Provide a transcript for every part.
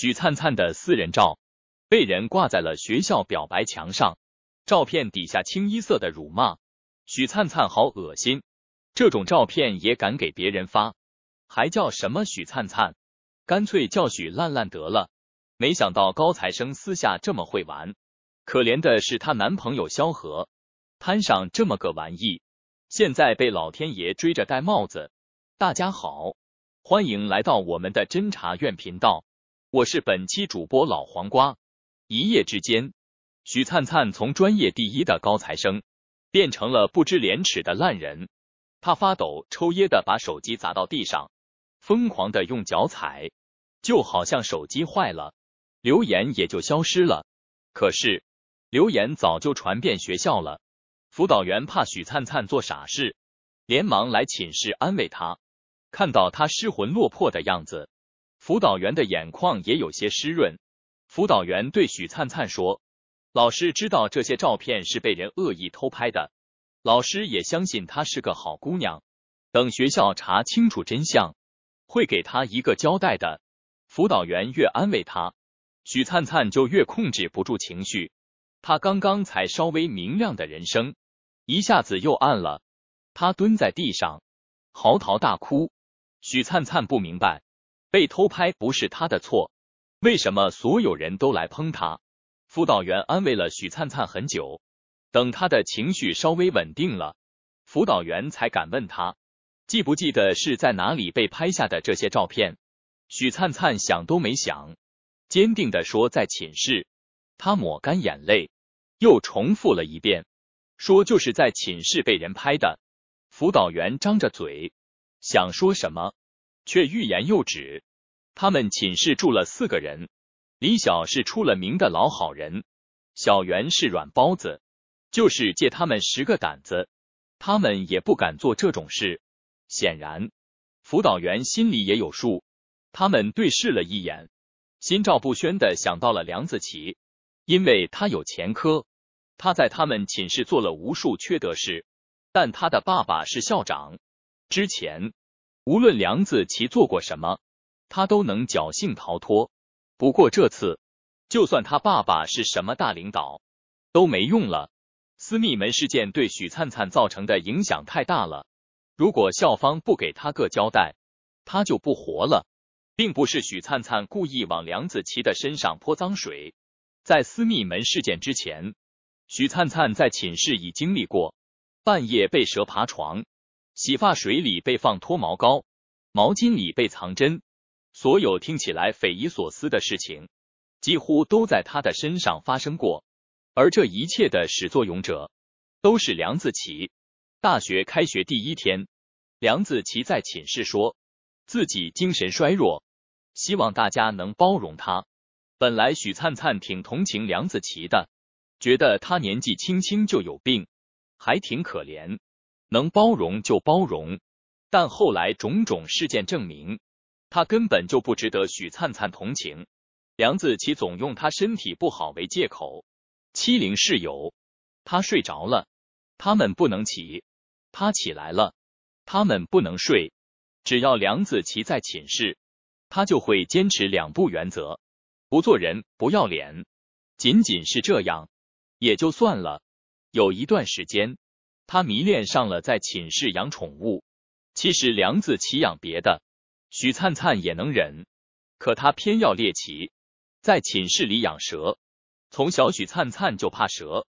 许灿灿的私人照被人挂在了学校表白墙上，照片底下清一色的辱骂。许灿灿好恶心，这种照片也敢给别人发，还叫什么许灿灿？干脆叫许烂烂得了。没想到高材生私下这么会玩，可怜的是她男朋友萧何，摊上这么个玩意，现在被老天爷追着戴帽子。大家好，欢迎来到我们的侦查院频道。我是本期主播老黄瓜。一夜之间，许灿灿从专业第一的高材生变成了不知廉耻的烂人。他发抖抽噎的把手机砸到地上，疯狂的用脚踩，就好像手机坏了，留言也就消失了。可是留言早就传遍学校了。辅导员怕许灿灿做傻事，连忙来寝室安慰他。看到他失魂落魄的样子。辅导员的眼眶也有些湿润。辅导员对许灿灿说：“老师知道这些照片是被人恶意偷拍的，老师也相信她是个好姑娘。等学校查清楚真相，会给她一个交代的。”辅导员越安慰她，许灿灿就越控制不住情绪。她刚刚才稍微明亮的人生，一下子又暗了。她蹲在地上，嚎啕大哭。许灿灿不明白。被偷拍不是他的错，为什么所有人都来喷他？辅导员安慰了许灿灿很久，等他的情绪稍微稳定了，辅导员才敢问他，记不记得是在哪里被拍下的这些照片？许灿灿想都没想，坚定的说在寝室。他抹干眼泪，又重复了一遍，说就是在寝室被人拍的。辅导员张着嘴，想说什么。却欲言又止。他们寝室住了四个人，李晓是出了名的老好人，小袁是软包子，就是借他们十个胆子，他们也不敢做这种事。显然，辅导员心里也有数。他们对视了一眼，心照不宣的想到了梁子琪，因为他有前科，他在他们寝室做了无数缺德事，但他的爸爸是校长，之前。无论梁子琪做过什么，他都能侥幸逃脱。不过这次，就算他爸爸是什么大领导，都没用了。私密门事件对许灿灿造成的影响太大了，如果校方不给他个交代，他就不活了。并不是许灿灿故意往梁子琪的身上泼脏水，在私密门事件之前，许灿灿在寝室已经经历过半夜被蛇爬床。洗发水里被放脱毛膏，毛巾里被藏针，所有听起来匪夷所思的事情，几乎都在他的身上发生过。而这一切的始作俑者，都是梁子琪。大学开学第一天，梁子琪在寝室说自己精神衰弱，希望大家能包容他。本来许灿灿挺同情梁子琪的，觉得他年纪轻轻就有病，还挺可怜。能包容就包容，但后来种种事件证明，他根本就不值得许灿灿同情。梁子琪总用他身体不好为借口，欺凌室友。他睡着了，他们不能起；他起来了，他们不能睡。只要梁子琪在寝室，他就会坚持两不原则：不做人，不要脸。仅仅是这样也就算了，有一段时间。他迷恋上了在寝室养宠物。其实梁子琪养别的，许灿灿也能忍，可他偏要猎奇，在寝室里养蛇。从小许灿灿就怕蛇，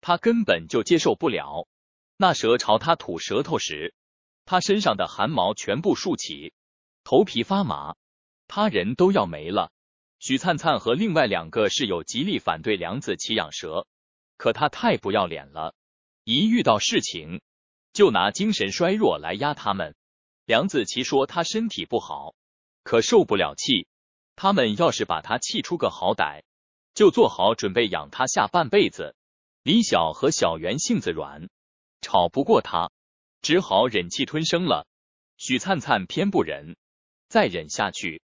他根本就接受不了。那蛇朝他吐舌头时，他身上的汗毛全部竖起，头皮发麻，他人都要没了。许灿灿和另外两个室友极力反对梁子琪养蛇，可他太不要脸了。一遇到事情，就拿精神衰弱来压他们。梁子琪说他身体不好，可受不了气。他们要是把他气出个好歹，就做好准备养他下半辈子。李晓和小袁性子软，吵不过他，只好忍气吞声了。许灿灿偏不忍，再忍下去，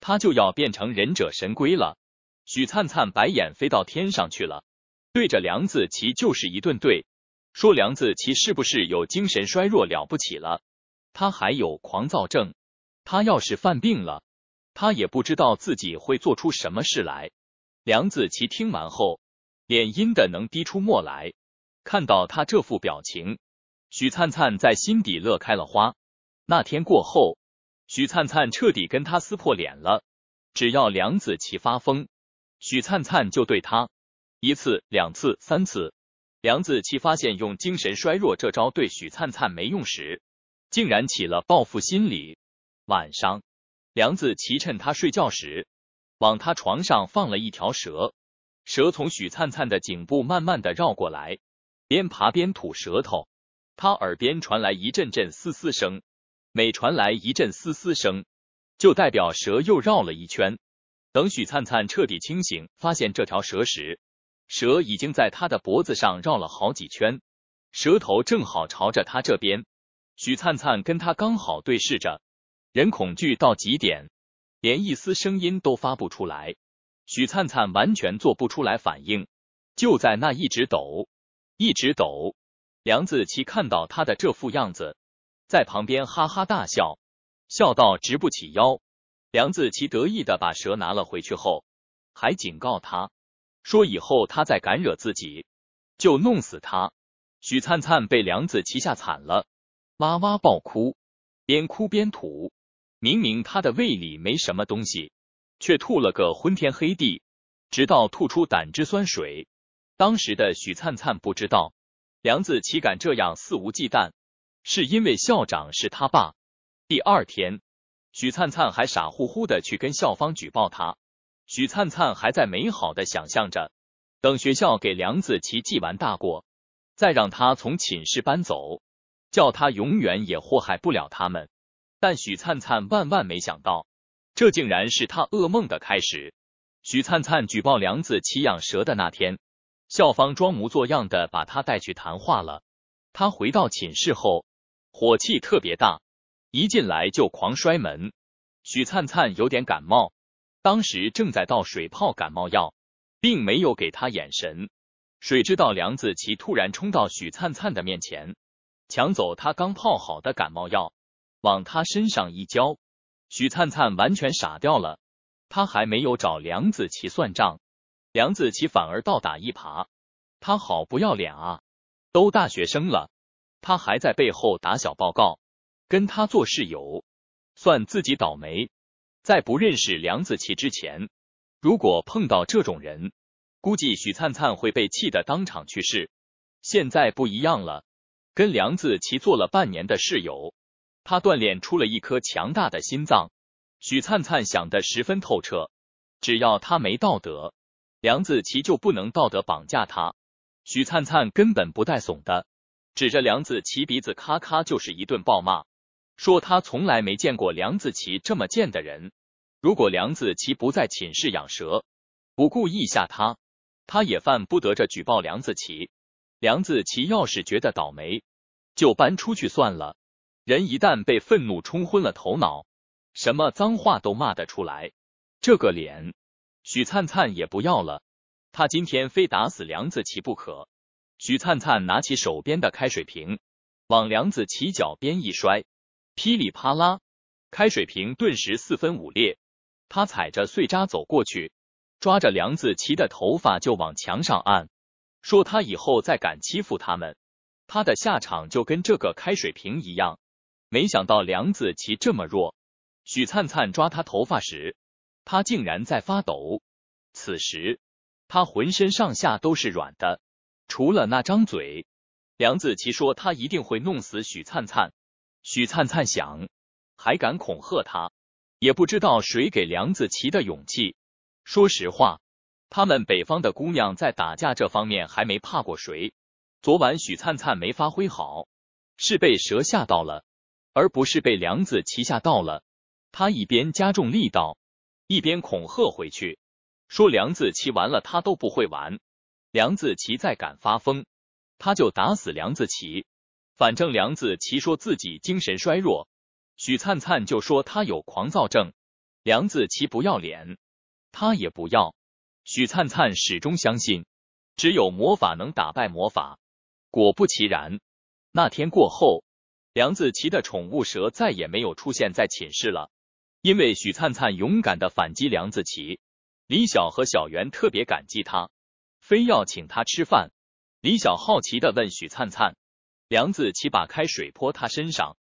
他就要变成忍者神龟了。许灿灿白眼飞到天上去了，对着梁子琪就是一顿怼。说梁子琪是不是有精神衰弱了不起了？他还有狂躁症，他要是犯病了，他也不知道自己会做出什么事来。梁子琪听完后，脸阴的能滴出墨来。看到他这副表情，许灿灿在心底乐开了花。那天过后，许灿灿彻底跟他撕破脸了。只要梁子琪发疯，许灿灿就对他一次、两次、三次。梁子琪发现用精神衰弱这招对许灿灿没用时，竟然起了报复心理。晚上，梁子琪趁他睡觉时，往他床上放了一条蛇。蛇从许灿灿的颈部慢慢的绕过来，边爬边吐舌头。他耳边传来一阵阵嘶嘶声，每传来一阵嘶嘶声，就代表蛇又绕了一圈。等许灿灿彻底清醒，发现这条蛇时，蛇已经在他的脖子上绕了好几圈，蛇头正好朝着他这边。许灿灿跟他刚好对视着，人恐惧到极点，连一丝声音都发不出来。许灿灿完全做不出来反应，就在那一直抖，一直抖。梁子琪看到他的这副样子，在旁边哈哈大笑，笑到直不起腰。梁子琪得意的把蛇拿了回去后，还警告他。说以后他再敢惹自己，就弄死他！许灿灿被梁子琪吓惨了，哇哇暴哭，边哭边吐，明明他的胃里没什么东西，却吐了个昏天黑地，直到吐出胆汁酸水。当时的许灿灿不知道，梁子岂敢这样肆无忌惮，是因为校长是他爸。第二天，许灿灿还傻乎乎的去跟校方举报他。许灿灿还在美好的想象着，等学校给梁子琪记完大过，再让他从寝室搬走，叫他永远也祸害不了他们。但许灿灿万万没想到，这竟然是他噩梦的开始。许灿灿举报梁子琪养蛇的那天，校方装模作样的把他带去谈话了。他回到寝室后，火气特别大，一进来就狂摔门。许灿灿有点感冒。当时正在倒水泡感冒药，并没有给他眼神。谁知道梁子琪突然冲到许灿灿的面前，抢走他刚泡好的感冒药，往他身上一浇，许灿灿完全傻掉了。他还没有找梁子琪算账，梁子琪反而倒打一耙。他好不要脸啊！都大学生了，他还在背后打小报告，跟他做室友，算自己倒霉。在不认识梁子琪之前，如果碰到这种人，估计许灿灿会被气得当场去世。现在不一样了，跟梁子琪做了半年的室友，他锻炼出了一颗强大的心脏。许灿灿想得十分透彻，只要他没道德，梁子琪就不能道德绑架他。许灿灿根本不带怂的，指着梁子琪鼻子咔咔就是一顿暴骂。说他从来没见过梁子琪这么贱的人。如果梁子琪不在寝室养蛇，不故意吓他，他也犯不得这举报梁子琪。梁子琪要是觉得倒霉，就搬出去算了。人一旦被愤怒冲昏了头脑，什么脏话都骂得出来。这个脸，许灿灿也不要了。他今天非打死梁子琪不可。许灿灿拿起手边的开水瓶，往梁子琪脚边一摔。噼里啪啦，开水瓶顿时四分五裂。他踩着碎渣走过去，抓着梁子琪的头发就往墙上按，说他以后再敢欺负他们，他的下场就跟这个开水瓶一样。没想到梁子琪这么弱，许灿灿抓他头发时，他竟然在发抖。此时，他浑身上下都是软的，除了那张嘴。梁子琪说他一定会弄死许灿灿。许灿灿想，还敢恐吓他？也不知道谁给梁子琪的勇气。说实话，他们北方的姑娘在打架这方面还没怕过谁。昨晚许灿灿没发挥好，是被蛇吓到了，而不是被梁子琪吓到了。他一边加重力道，一边恐吓回去，说梁子琪完了，他都不会玩。梁子琪再敢发疯，他就打死梁子琪。反正梁子琪说自己精神衰弱，许灿灿就说他有狂躁症。梁子琪不要脸，他也不要。许灿灿始终相信，只有魔法能打败魔法。果不其然，那天过后，梁子琪的宠物蛇再也没有出现在寝室了，因为许灿灿勇敢的反击梁子琪，李晓和小袁特别感激他，非要请他吃饭。李晓好奇的问许灿灿。梁子奇把开水泼他身上，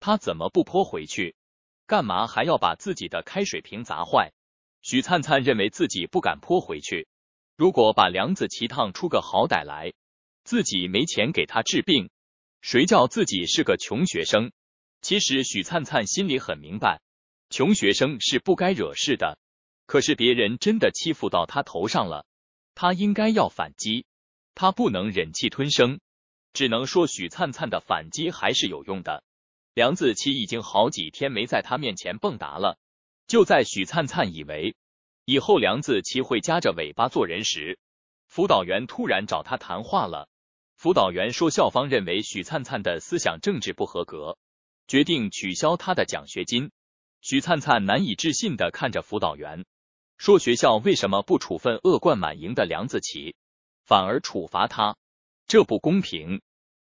他怎么不泼回去？干嘛还要把自己的开水瓶砸坏？许灿灿认为自己不敢泼回去，如果把梁子奇烫出个好歹来，自己没钱给他治病，谁叫自己是个穷学生？其实许灿灿心里很明白，穷学生是不该惹事的。可是别人真的欺负到他头上了，他应该要反击，他不能忍气吞声。只能说许灿灿的反击还是有用的。梁子琪已经好几天没在他面前蹦跶了。就在许灿灿以为以后梁子琪会夹着尾巴做人时，辅导员突然找他谈话了。辅导员说，校方认为许灿灿的思想政治不合格，决定取消他的奖学金。许灿灿难以置信的看着辅导员，说学校为什么不处分恶贯满盈的梁子琪，反而处罚他？这不公平！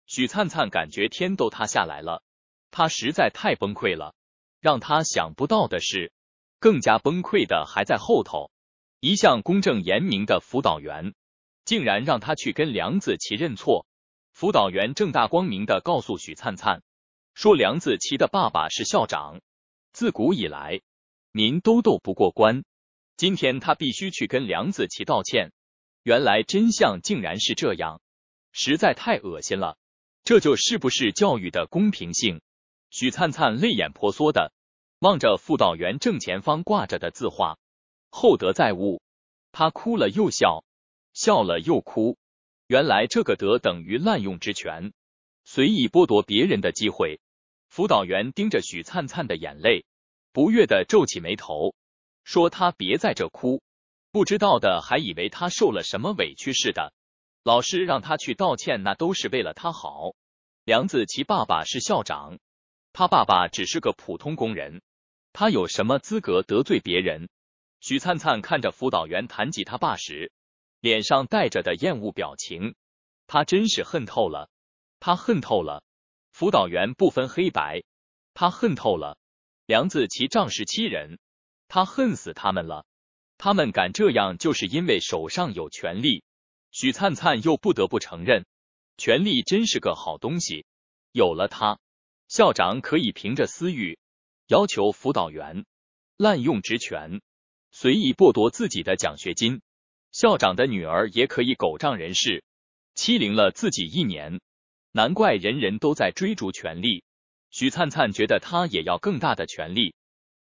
许灿灿感觉天都塌下来了，他实在太崩溃了。让他想不到的是，更加崩溃的还在后头。一向公正严明的辅导员，竟然让他去跟梁子琪认错。辅导员正大光明的告诉许灿灿，说梁子琪的爸爸是校长，自古以来您都斗不过官，今天他必须去跟梁子琪道歉。原来真相竟然是这样。实在太恶心了，这就是不是教育的公平性？许灿灿泪眼婆娑的望着辅导员正前方挂着的字画“厚德载物”，他哭了又笑，笑了又哭。原来这个德等于滥用职权，随意剥夺别人的机会。辅导员盯着许灿灿的眼泪，不悦的皱起眉头，说：“他别在这哭，不知道的还以为他受了什么委屈似的。”老师让他去道歉，那都是为了他好。梁子琪爸爸是校长，他爸爸只是个普通工人，他有什么资格得罪别人？许灿灿看着辅导员谈及他爸时脸上带着的厌恶表情，他真是恨透了。他恨透了辅导员不分黑白，他恨透了梁子琪仗势欺人，他恨死他们了。他们敢这样，就是因为手上有权力。许灿灿又不得不承认，权力真是个好东西。有了它，校长可以凭着私欲要求辅导员滥用职权，随意剥夺自己的奖学金。校长的女儿也可以狗仗人势，欺凌了自己一年。难怪人人都在追逐权力。许灿灿觉得他也要更大的权力，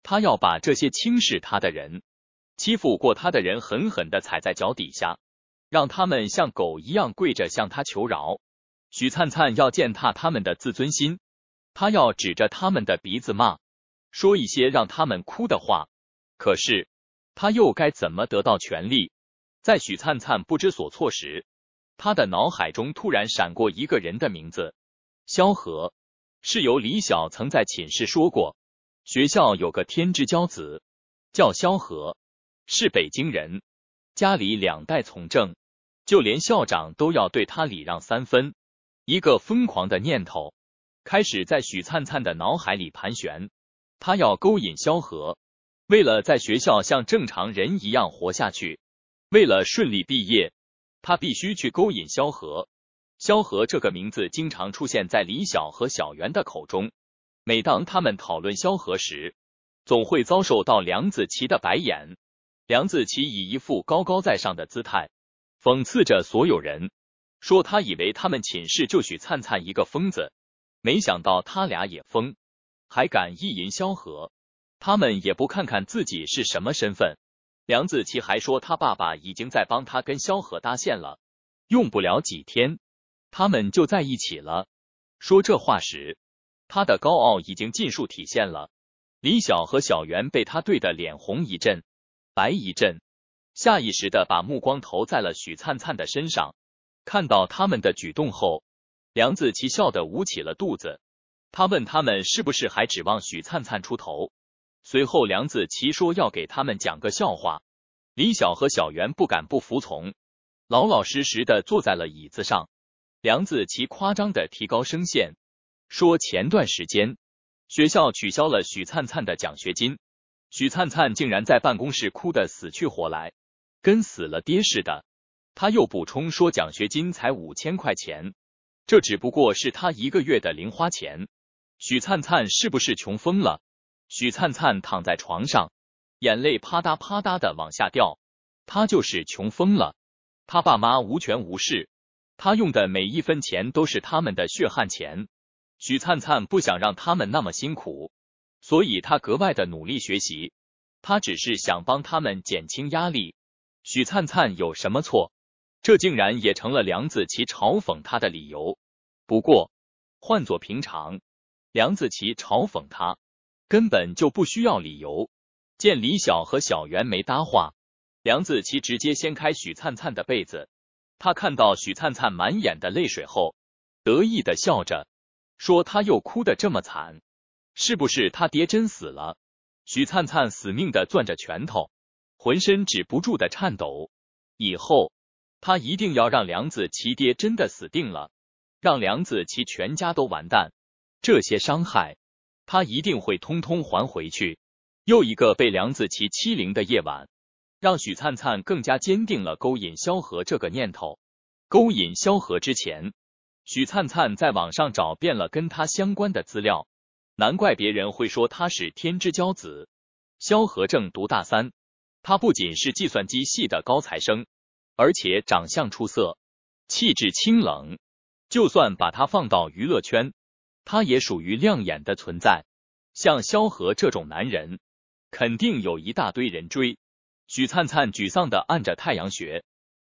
他要把这些轻视他的人、欺负过他的人狠狠的踩在脚底下。让他们像狗一样跪着向他求饶。许灿灿要践踏他们的自尊心，他要指着他们的鼻子骂，说一些让他们哭的话。可是他又该怎么得到权利？在许灿灿不知所措时，他的脑海中突然闪过一个人的名字——萧何。是由李晓曾在寝室说过，学校有个天之骄子，叫萧何，是北京人。家里两代从政，就连校长都要对他礼让三分。一个疯狂的念头开始在许灿灿的脑海里盘旋：他要勾引萧何。为了在学校像正常人一样活下去，为了顺利毕业，他必须去勾引萧何。萧何这个名字经常出现在李晓和小袁的口中。每当他们讨论萧何时，总会遭受到梁子琪的白眼。梁子琪以一副高高在上的姿态讽刺着所有人，说他以为他们寝室就许灿灿一个疯子，没想到他俩也疯，还敢意淫萧何。他们也不看看自己是什么身份。梁子琪还说他爸爸已经在帮他跟萧何搭线了，用不了几天，他们就在一起了。说这话时，他的高傲已经尽数体现了。李晓和小袁被他怼得脸红一阵。白一阵，下意识的把目光投在了许灿灿的身上。看到他们的举动后，梁子琪笑得捂起了肚子。他问他们是不是还指望许灿灿出头。随后，梁子琪说要给他们讲个笑话。李晓和小袁不敢不服从，老老实实的坐在了椅子上。梁子琪夸张的提高声线，说前段时间学校取消了许灿灿的奖学金。许灿灿竟然在办公室哭得死去活来，跟死了爹似的。他又补充说，奖学金才五千块钱，这只不过是他一个月的零花钱。许灿灿是不是穷疯了？许灿灿躺在床上，眼泪啪嗒啪嗒的往下掉。他就是穷疯了。他爸妈无权无势，他用的每一分钱都是他们的血汗钱。许灿灿不想让他们那么辛苦。所以他格外的努力学习，他只是想帮他们减轻压力。许灿灿有什么错？这竟然也成了梁子琪嘲讽他的理由。不过换做平常，梁子琪嘲讽他根本就不需要理由。见李晓和小袁没搭话，梁子琪直接掀开许灿灿的被子。他看到许灿灿满眼的泪水后，得意的笑着，说他又哭得这么惨。是不是他爹真死了？许灿灿死命的攥着拳头，浑身止不住的颤抖。以后他一定要让梁子琪爹真的死定了，让梁子琪全家都完蛋。这些伤害，他一定会通通还回去。又一个被梁子琪欺凌的夜晚，让许灿灿更加坚定了勾引萧何这个念头。勾引萧何之前，许灿灿在网上找遍了跟他相关的资料。难怪别人会说他是天之骄子。萧何正读大三，他不仅是计算机系的高材生，而且长相出色，气质清冷。就算把他放到娱乐圈，他也属于亮眼的存在。像萧何这种男人，肯定有一大堆人追。许灿灿沮丧的按着太阳穴，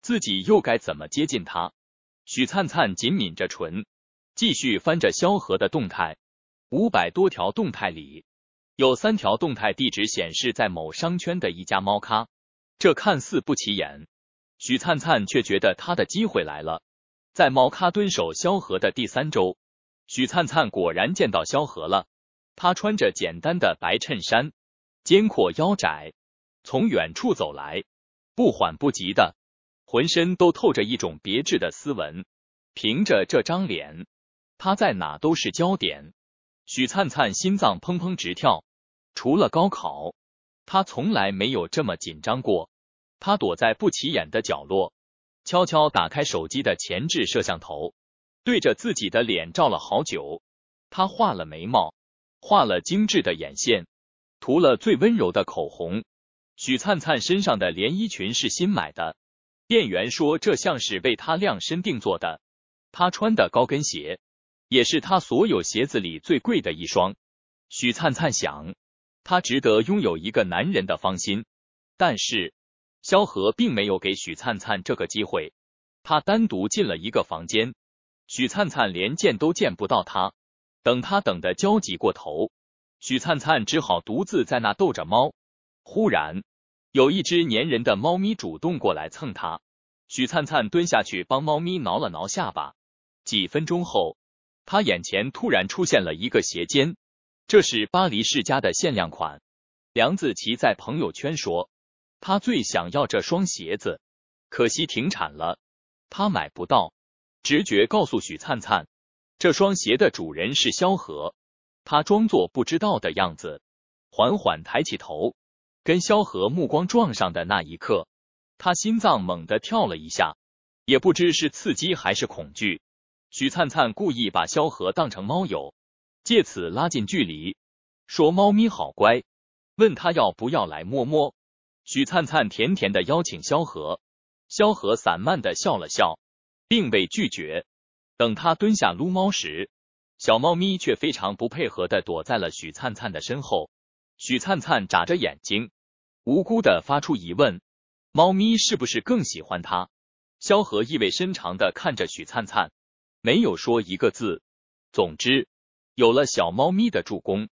自己又该怎么接近他？许灿灿紧抿着唇，继续翻着萧何的动态。五百多条动态里，有三条动态地址显示在某商圈的一家猫咖。这看似不起眼，许灿灿却觉得他的机会来了。在猫咖蹲守萧何的第三周，许灿灿果然见到萧何了。他穿着简单的白衬衫，肩阔腰窄，从远处走来，不缓不急的，浑身都透着一种别致的斯文。凭着这张脸，他在哪都是焦点。许灿灿心脏砰砰直跳，除了高考，她从来没有这么紧张过。她躲在不起眼的角落，悄悄打开手机的前置摄像头，对着自己的脸照了好久。她画了眉毛，画了精致的眼线，涂了最温柔的口红。许灿灿身上的连衣裙是新买的，店员说这像是为她量身定做的。她穿的高跟鞋。也是他所有鞋子里最贵的一双。许灿灿想，他值得拥有一个男人的芳心，但是萧何并没有给许灿灿这个机会。他单独进了一个房间，许灿灿连见都见不到他。等他等的焦急过头，许灿灿只好独自在那逗着猫。忽然，有一只粘人的猫咪主动过来蹭他，许灿灿蹲下去帮猫咪挠了挠下巴。几分钟后。他眼前突然出现了一个鞋尖，这是巴黎世家的限量款。梁子琪在朋友圈说，他最想要这双鞋子，可惜停产了，他买不到。直觉告诉许灿灿，这双鞋的主人是萧何。他装作不知道的样子，缓缓抬起头，跟萧何目光撞上的那一刻，他心脏猛地跳了一下，也不知是刺激还是恐惧。许灿灿故意把萧何当成猫友，借此拉近距离，说：“猫咪好乖，问他要不要来摸摸。”许灿灿甜甜的邀请萧何，萧何散漫的笑了笑，并未拒绝。等他蹲下撸猫时，小猫咪却非常不配合的躲在了许灿灿的身后。许灿灿眨着眼睛，无辜的发出疑问：“猫咪是不是更喜欢他？”萧何意味深长的看着许灿灿。没有说一个字。总之，有了小猫咪的助攻，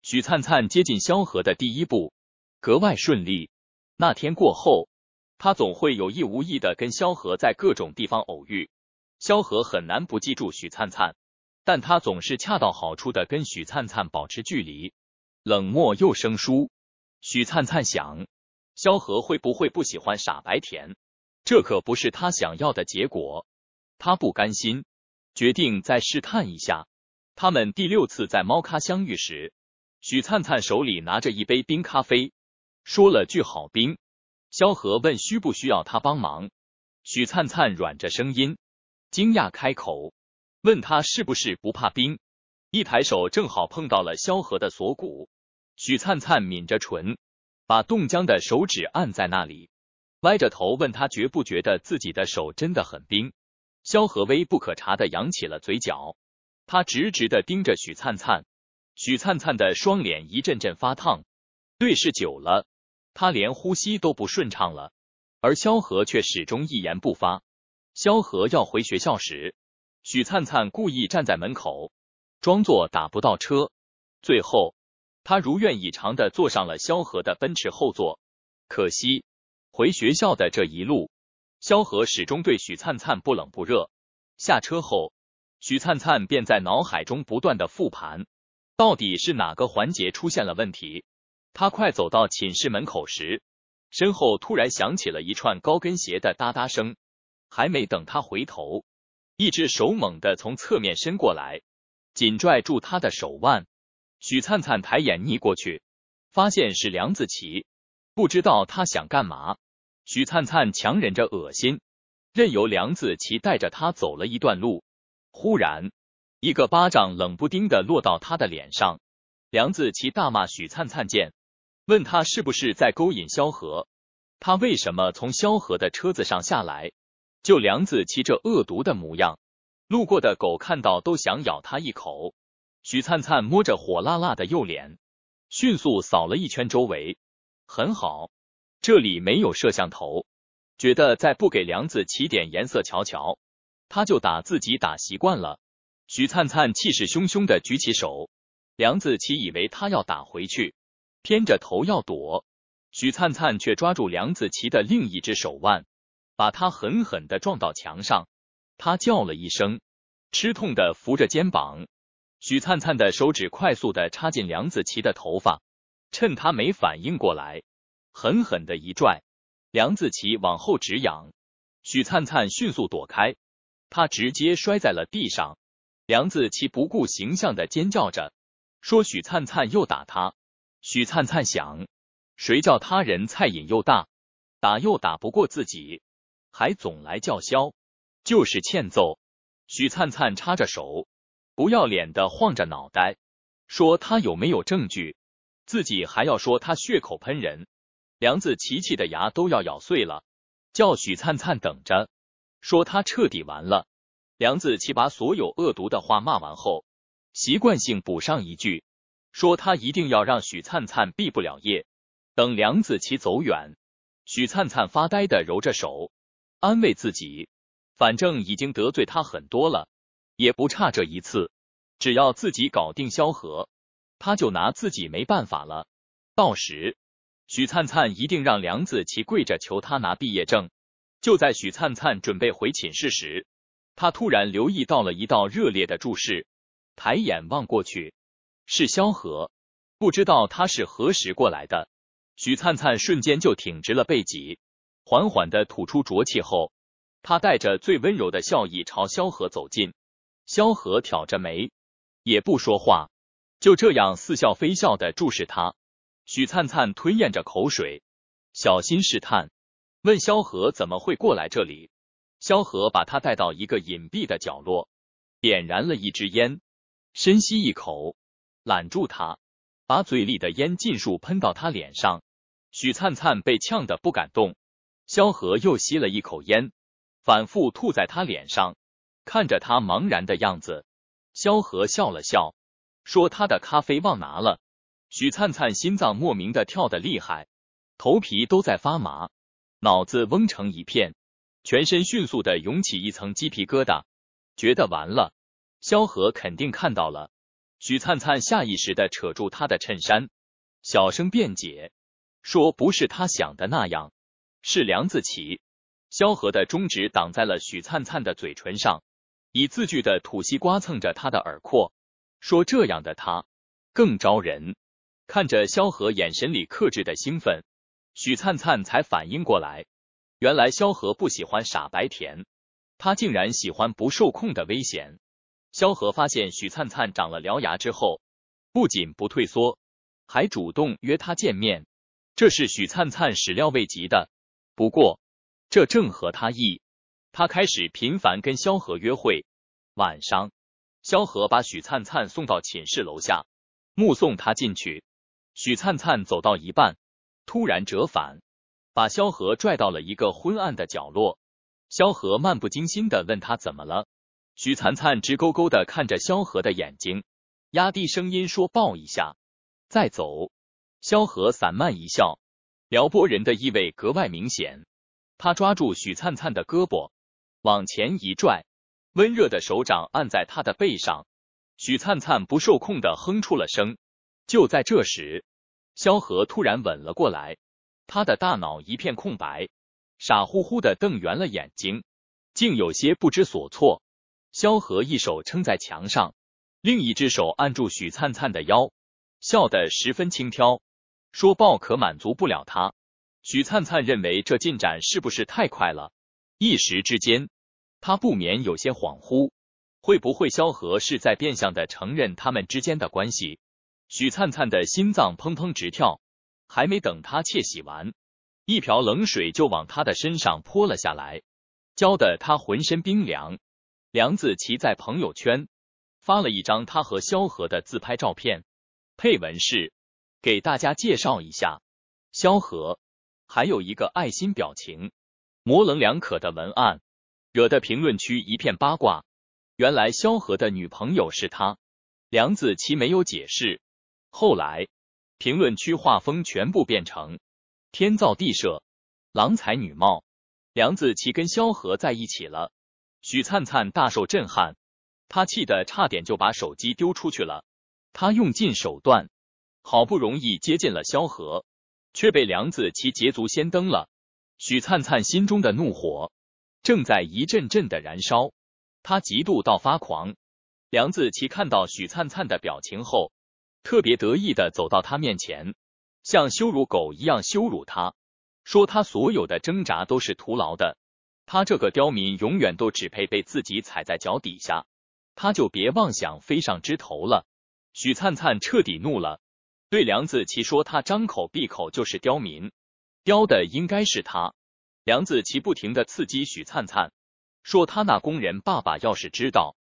许灿灿接近萧何的第一步格外顺利。那天过后，他总会有意无意的跟萧何在各种地方偶遇。萧何很难不记住许灿灿，但他总是恰到好处的跟许灿灿保持距离，冷漠又生疏。许灿灿想，萧何会不会不喜欢傻白甜？这可不是他想要的结果。他不甘心。决定再试探一下。他们第六次在猫咖相遇时，许灿灿手里拿着一杯冰咖啡，说了句“好冰”。萧何问需不需要他帮忙，许灿灿软着声音，惊讶开口问他是不是不怕冰。一抬手正好碰到了萧何的锁骨，许灿灿抿着唇，把冻僵的手指按在那里，歪着头问他觉不觉得自己的手真的很冰。萧何微不可察地扬起了嘴角，他直直地盯着许灿灿，许灿灿的双脸一阵阵发烫。对视久了，他连呼吸都不顺畅了。而萧何却始终一言不发。萧何要回学校时，许灿灿故意站在门口，装作打不到车。最后，他如愿以偿地坐上了萧何的奔驰后座。可惜，回学校的这一路。萧何始终对许灿灿不冷不热。下车后，许灿灿便在脑海中不断的复盘，到底是哪个环节出现了问题？他快走到寝室门口时，身后突然响起了一串高跟鞋的哒哒声。还没等他回头，一只手猛地从侧面伸过来，紧拽住他的手腕。许灿灿抬眼逆过去，发现是梁子琪，不知道他想干嘛。许灿灿强忍着恶心，任由梁子琪带着他走了一段路。忽然，一个巴掌冷不丁的落到他的脸上。梁子琪大骂许灿灿贱，问他是不是在勾引萧何？他为什么从萧何的车子上下来？就梁子琪这恶毒的模样，路过的狗看到都想咬他一口。许灿灿摸着火辣辣的右脸，迅速扫了一圈周围，很好。这里没有摄像头，觉得再不给梁子起点颜色瞧瞧，他就打自己打习惯了。许灿灿气势汹汹的举起手，梁子琪以为他要打回去，偏着头要躲，许灿灿却抓住梁子琪的另一只手腕，把他狠狠的撞到墙上。他叫了一声，吃痛的扶着肩膀，许灿灿的手指快速的插进梁子琪的头发，趁他没反应过来。狠狠的一拽，梁子琪往后直仰，许灿灿迅速躲开，他直接摔在了地上。梁子琪不顾形象的尖叫着，说许灿灿又打他。许灿灿想，谁叫他人菜瘾又大，打又打不过自己，还总来叫嚣，就是欠揍。许灿灿插着手，不要脸的晃着脑袋，说他有没有证据，自己还要说他血口喷人。梁子琪琪的牙都要咬碎了，叫许灿灿等着，说他彻底完了。梁子琪把所有恶毒的话骂完后，习惯性补上一句，说他一定要让许灿灿毕不了业。等梁子琪走远，许灿灿发呆的揉着手，安慰自己，反正已经得罪他很多了，也不差这一次。只要自己搞定萧何，他就拿自己没办法了。到时。许灿灿一定让梁子琪跪着求他拿毕业证。就在许灿灿准备回寝室时，他突然留意到了一道热烈的注视，抬眼望过去，是萧何。不知道他是何时过来的，许灿灿瞬间就挺直了背脊，缓缓的吐出浊气后，他带着最温柔的笑意朝萧何走近。萧何挑着眉，也不说话，就这样似笑非笑的注视他。许灿灿吞咽着口水，小心试探，问萧何怎么会过来这里。萧何把他带到一个隐蔽的角落，点燃了一支烟，深吸一口，揽住他，把嘴里的烟尽数喷到他脸上。许灿灿被呛得不敢动。萧何又吸了一口烟，反复吐在他脸上，看着他茫然的样子，萧何笑了笑，说：“他的咖啡忘拿了。”许灿灿心脏莫名的跳得厉害，头皮都在发麻，脑子嗡成一片，全身迅速的涌起一层鸡皮疙瘩，觉得完了，萧何肯定看到了。许灿灿下意识的扯住他的衬衫，小声辩解，说不是他想的那样，是梁子琪。”萧何的中指挡在了许灿灿的嘴唇上，一字句的吐息刮蹭着他的耳廓，说这样的他更招人。看着萧何眼神里克制的兴奋，许灿灿才反应过来，原来萧何不喜欢傻白甜，他竟然喜欢不受控的危险。萧何发现许灿灿长了獠牙之后，不仅不退缩，还主动约他见面，这是许灿灿始料未及的。不过这正合他意，他开始频繁跟萧何约会。晚上，萧何把许灿灿送到寝室楼下，目送他进去。许灿灿走到一半，突然折返，把萧何拽到了一个昏暗的角落。萧何漫不经心的问他怎么了。许灿灿直勾勾的看着萧何的眼睛，压低声音说：“抱一下，再走。”萧何散漫一笑，撩拨人的意味格外明显。他抓住许灿灿的胳膊，往前一拽，温热的手掌按在他的背上。许灿灿不受控的哼出了声。就在这时，萧何突然吻了过来，他的大脑一片空白，傻乎乎的瞪圆了眼睛，竟有些不知所措。萧何一手撑在墙上，另一只手按住许灿灿的腰，笑得十分轻佻，说：“抱可满足不了他。”许灿灿认为这进展是不是太快了？一时之间，他不免有些恍惚，会不会萧何是在变相的承认他们之间的关系？许灿灿的心脏砰砰直跳，还没等他窃喜完，一瓢冷水就往他的身上泼了下来，浇得他浑身冰凉。梁子琪在朋友圈发了一张他和萧何的自拍照片，配文是“给大家介绍一下萧何”，还有一个爱心表情，模棱两可的文案，惹得评论区一片八卦。原来萧何的女朋友是他，梁子琪没有解释。后来，评论区画风全部变成天造地设，郎才女貌，梁子琪跟萧何在一起了。许灿灿大受震撼，他气得差点就把手机丢出去了。他用尽手段，好不容易接近了萧何，却被梁子琪捷足先登了。许灿灿心中的怒火正在一阵阵的燃烧，他嫉妒到发狂。梁子琪看到许灿灿的表情后。特别得意的走到他面前，像羞辱狗一样羞辱他，说他所有的挣扎都是徒劳的，他这个刁民永远都只配被自己踩在脚底下，他就别妄想飞上枝头了。许灿灿彻底怒了，对梁子琪说他张口闭口就是刁民，刁的应该是他。梁子琪不停的刺激许灿灿，说他那工人爸爸要是知道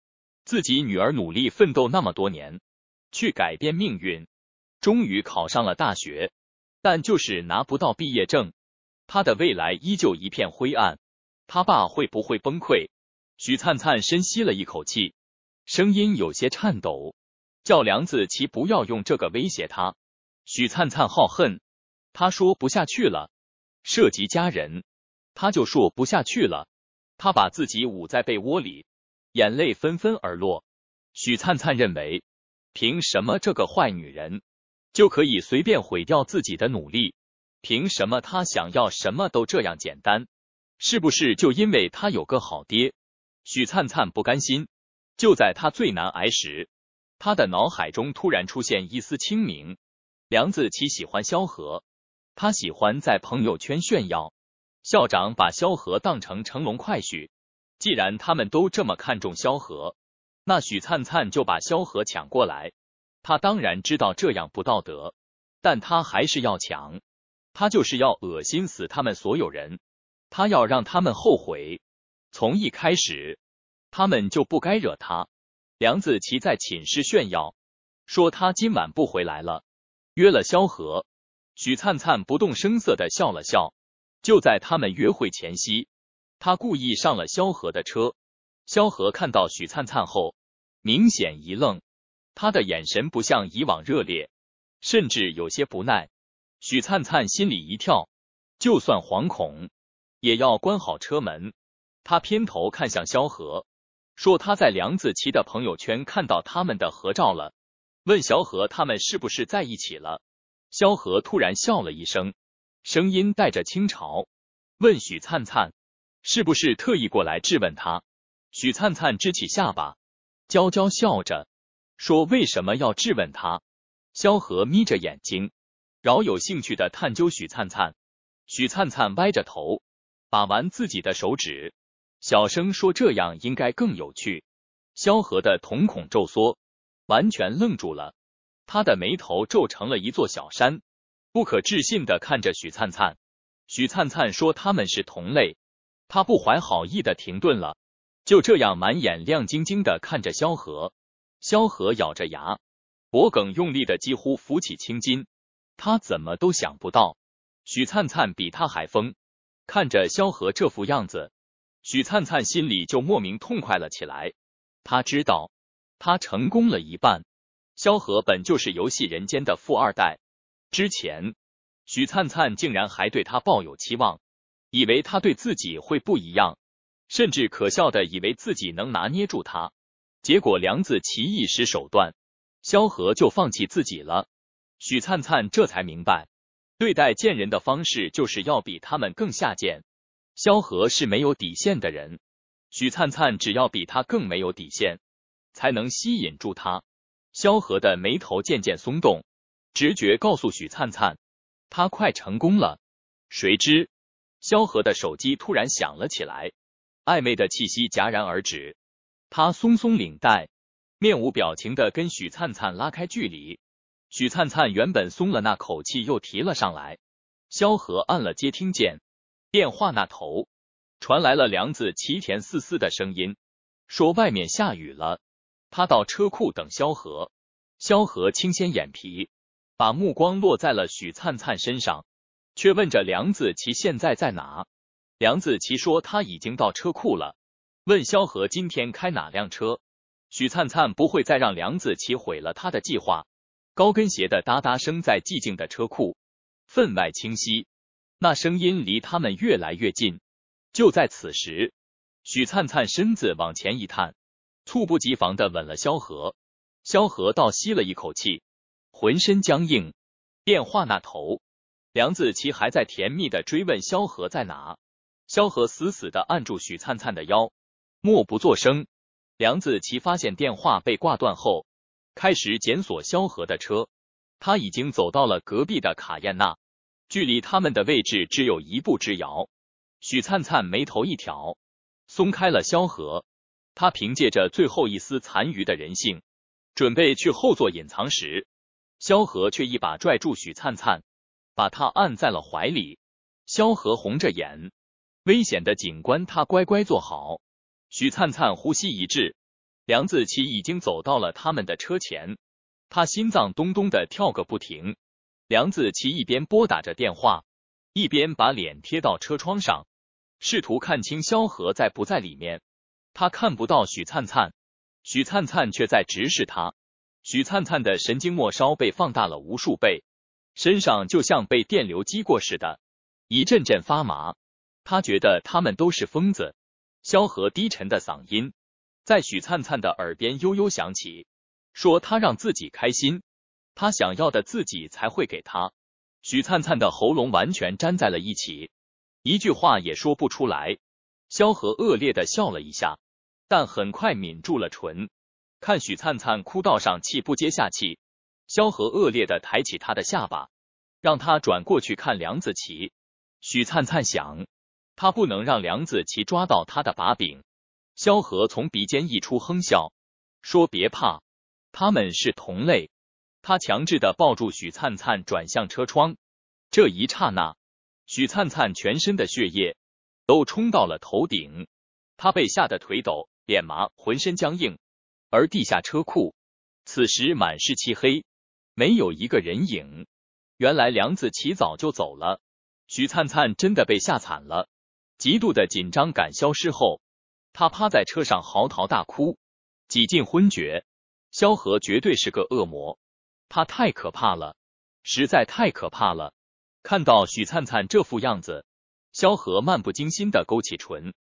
自己女儿努力奋斗那么多年。去改变命运，终于考上了大学，但就是拿不到毕业证，他的未来依旧一片灰暗。他爸会不会崩溃？许灿灿深吸了一口气，声音有些颤抖，叫梁子琪不要用这个威胁他。许灿灿好恨，他说不下去了，涉及家人，他就说不下去了。他把自己捂在被窝里，眼泪纷纷而落。许灿灿认为。凭什么这个坏女人就可以随便毁掉自己的努力？凭什么她想要什么都这样简单？是不是就因为她有个好爹？许灿灿不甘心。就在他最难挨时，他的脑海中突然出现一丝清明。梁子琪喜欢萧何，他喜欢在朋友圈炫耀。校长把萧何当成乘龙快婿。既然他们都这么看重萧何。那许灿灿就把萧何抢过来，他当然知道这样不道德，但他还是要抢，他就是要恶心死他们所有人，他要让他们后悔，从一开始他们就不该惹他。梁子琪在寝室炫耀说他今晚不回来了，约了萧何。许灿灿不动声色的笑了笑，就在他们约会前夕，他故意上了萧何的车。萧何看到许灿灿后，明显一愣，他的眼神不像以往热烈，甚至有些不耐。许灿灿心里一跳，就算惶恐，也要关好车门。他偏头看向萧何，说：“他在梁子琪的朋友圈看到他们的合照了，问萧何他们是不是在一起了。”萧何突然笑了一声，声音带着清嘲，问许灿灿：“是不是特意过来质问他？”许灿灿支起下巴，娇娇笑着说：“为什么要质问他？”萧何眯着眼睛，饶有兴趣的探究许灿灿。许灿灿歪着头，把玩自己的手指，小声说：“这样应该更有趣。”萧何的瞳孔骤缩，完全愣住了，他的眉头皱成了一座小山，不可置信的看着许灿灿。许灿灿说：“他们是同类。”他不怀好意的停顿了。就这样，满眼亮晶晶的看着萧何。萧何咬着牙，脖梗用力的几乎浮起青筋。他怎么都想不到，许灿灿比他还疯。看着萧何这副样子，许灿灿心里就莫名痛快了起来。他知道，他成功了一半。萧何本就是游戏人间的富二代，之前，许灿灿竟然还对他抱有期望，以为他对自己会不一样。甚至可笑的以为自己能拿捏住他，结果梁子奇一时手段，萧何就放弃自己了。许灿灿这才明白，对待贱人的方式就是要比他们更下贱。萧何是没有底线的人，许灿灿只要比他更没有底线，才能吸引住他。萧何的眉头渐渐松动，直觉告诉许灿灿，他快成功了。谁知萧何的手机突然响了起来。暧昧的气息戛然而止，他松松领带，面无表情的跟许灿灿拉开距离。许灿灿原本松了那口气，又提了上来。萧何按了接听键，电话那头传来了梁子齐田四四的声音，说外面下雨了，他到车库等萧何。萧何轻掀眼皮，把目光落在了许灿灿身上，却问着梁子其现在在哪。梁子琪说他已经到车库了，问萧何今天开哪辆车。许灿灿不会再让梁子琪毁了他的计划。高跟鞋的哒哒声在寂静的车库分外清晰，那声音离他们越来越近。就在此时，许灿灿身子往前一探，猝不及防的吻了萧何。萧何倒吸了一口气，浑身僵硬。电话那头，梁子琪还在甜蜜的追问萧何在哪。萧何死死的按住许灿灿的腰，默不作声。梁子琪发现电话被挂断后，开始检索萧何的车。他已经走到了隔壁的卡宴那，距离他们的位置只有一步之遥。许灿灿眉头一挑，松开了萧何。他凭借着最后一丝残余的人性，准备去后座隐藏时，萧何却一把拽住许灿灿，把他按在了怀里。萧何红着眼。危险的警官，他乖乖坐好。许灿灿呼吸一滞，梁子琪已经走到了他们的车前，他心脏咚咚的跳个不停。梁子琪一边拨打着电话，一边把脸贴到车窗上，试图看清萧何在不在里面。他看不到许灿灿，许灿灿却在直视他。许灿灿的神经末梢被放大了无数倍，身上就像被电流击过似的，一阵阵发麻。他觉得他们都是疯子。萧何低沉的嗓音在许灿灿的耳边悠悠响起，说：“他让自己开心，他想要的自己才会给他。”许灿灿的喉咙完全粘在了一起，一句话也说不出来。萧何恶劣的笑了一下，但很快抿住了唇。看许灿灿哭到上气不接下气，萧何恶劣的抬起他的下巴，让他转过去看梁子琪。许灿灿想。他不能让梁子琪抓到他的把柄。萧何从鼻尖溢出哼笑，说：“别怕，他们是同类。”他强制的抱住许灿灿，转向车窗。这一刹那，许灿灿全身的血液都冲到了头顶，他被吓得腿抖、脸麻、浑身僵硬。而地下车库此时满是漆黑，没有一个人影。原来梁子琪早就走了，许灿灿真的被吓惨了。极度的紧张感消失后，他趴在车上嚎啕大哭，几近昏厥。萧何绝对是个恶魔，他太可怕了，实在太可怕了！看到许灿灿这副样子，萧何漫不经心的勾起唇，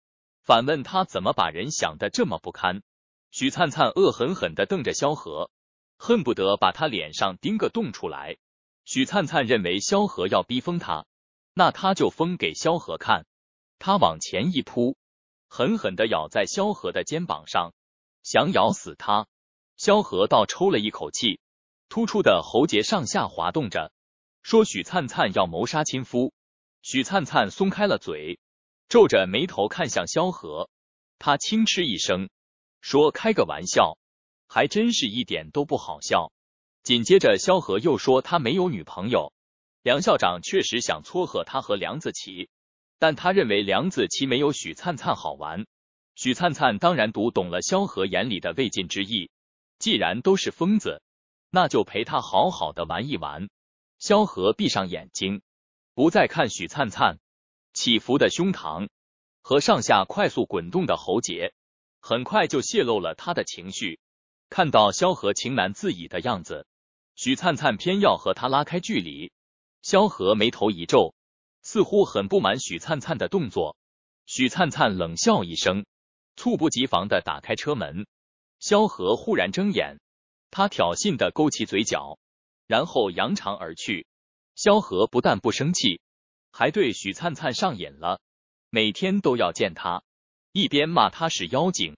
反问他怎么把人想的这么不堪。许灿灿恶狠狠的瞪着萧何，恨不得把他脸上钉个洞出来。许灿灿认为萧何要逼疯他，那他就疯给萧何看。他往前一扑，狠狠的咬在萧何的肩膀上，想咬死他。萧何倒抽了一口气，突出的喉结上下滑动着，说：“许灿灿要谋杀亲夫。”许灿灿松开了嘴，皱着眉头看向萧何，他轻嗤一声，说：“开个玩笑，还真是一点都不好笑。”紧接着，萧何又说：“他没有女朋友，梁校长确实想撮合他和梁子琪。”但他认为梁子其没有许灿灿好玩，许灿灿当然读懂了萧何眼里的未尽之意。既然都是疯子，那就陪他好好的玩一玩。萧何闭上眼睛，不再看许灿灿起伏的胸膛和上下快速滚动的喉结，很快就泄露了他的情绪。看到萧何情难自已的样子，许灿灿偏要和他拉开距离。萧何眉头一皱。似乎很不满许灿灿的动作，许灿灿冷笑一声，猝不及防的打开车门。萧何忽然睁眼，他挑衅的勾起嘴角，然后扬长而去。萧何不但不生气，还对许灿灿上瘾了，每天都要见他，一边骂他是妖精，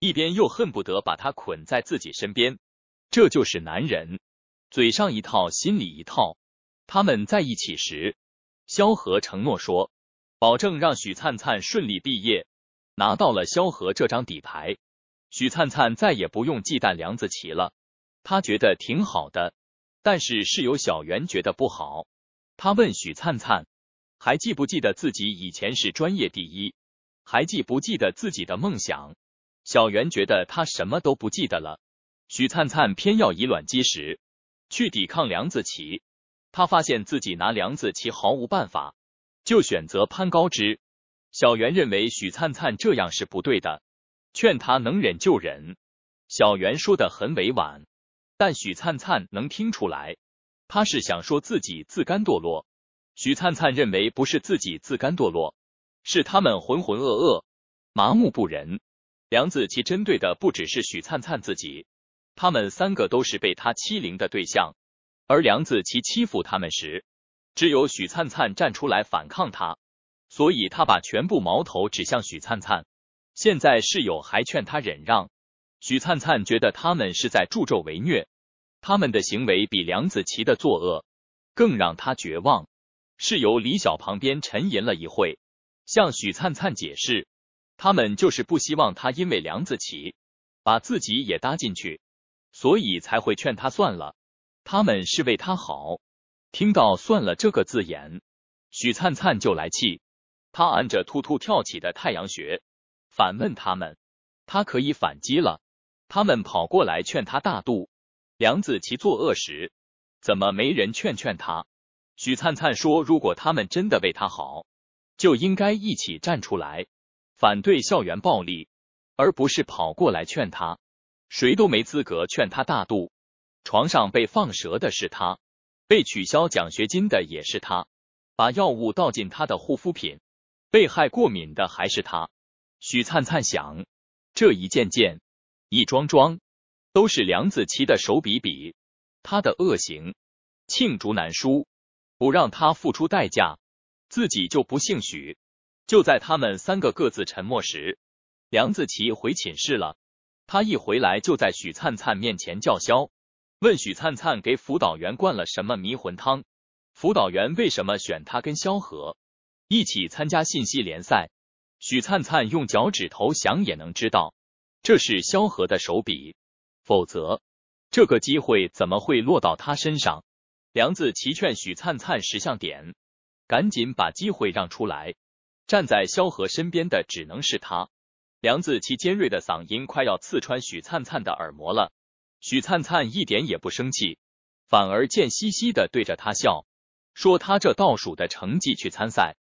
一边又恨不得把他捆在自己身边。这就是男人，嘴上一套，心里一套。他们在一起时。萧何承诺说，保证让许灿灿顺利毕业。拿到了萧何这张底牌，许灿灿再也不用忌惮梁子琪了。他觉得挺好的，但是室友小袁觉得不好。他问许灿灿，还记不记得自己以前是专业第一？还记不记得自己的梦想？小袁觉得他什么都不记得了。许灿灿偏要以卵击石，去抵抗梁子琪。他发现自己拿梁子琪毫无办法，就选择攀高枝。小袁认为许灿灿这样是不对的，劝他能忍就忍。小袁说的很委婉，但许灿灿能听出来，他是想说自己自甘堕落。许灿灿认为不是自己自甘堕落，是他们浑浑噩噩、麻木不仁。梁子琪针对的不只是许灿灿自己，他们三个都是被他欺凌的对象。而梁子琪欺负他们时，只有许灿灿站出来反抗他，所以他把全部矛头指向许灿灿。现在室友还劝他忍让，许灿灿觉得他们是在助纣为虐，他们的行为比梁子琪的作恶更让他绝望。室友李晓旁边沉吟了一会，向许灿灿解释，他们就是不希望他因为梁子琪把自己也搭进去，所以才会劝他算了。他们是为他好，听到“算了”这个字眼，许灿灿就来气。他按着突突跳起的太阳穴，反问他们：“他可以反击了。”他们跑过来劝他大度。梁子琪作恶时，怎么没人劝劝他？许灿灿说：“如果他们真的为他好，就应该一起站出来反对校园暴力，而不是跑过来劝他。谁都没资格劝他大度。”床上被放蛇的是他，被取消奖学金的也是他，把药物倒进他的护肤品，被害过敏的还是他。许灿灿想，这一件件，一桩桩，都是梁子琪的手笔笔，他的恶行罄竹难书，不让他付出代价，自己就不姓许。就在他们三个各自沉默时，梁子琪回寝室了。他一回来就在许灿灿面前叫嚣。问许灿灿给辅导员灌了什么迷魂汤？辅导员为什么选他跟萧何一起参加信息联赛？许灿灿用脚趾头想也能知道，这是萧何的手笔，否则这个机会怎么会落到他身上？梁子琪劝许灿灿识相点，赶紧把机会让出来。站在萧何身边的只能是他。梁子琪尖锐的嗓音快要刺穿许灿灿的耳膜了。许灿灿一点也不生气，反而贱兮兮的对着他笑，说：“他这倒数的成绩去参赛，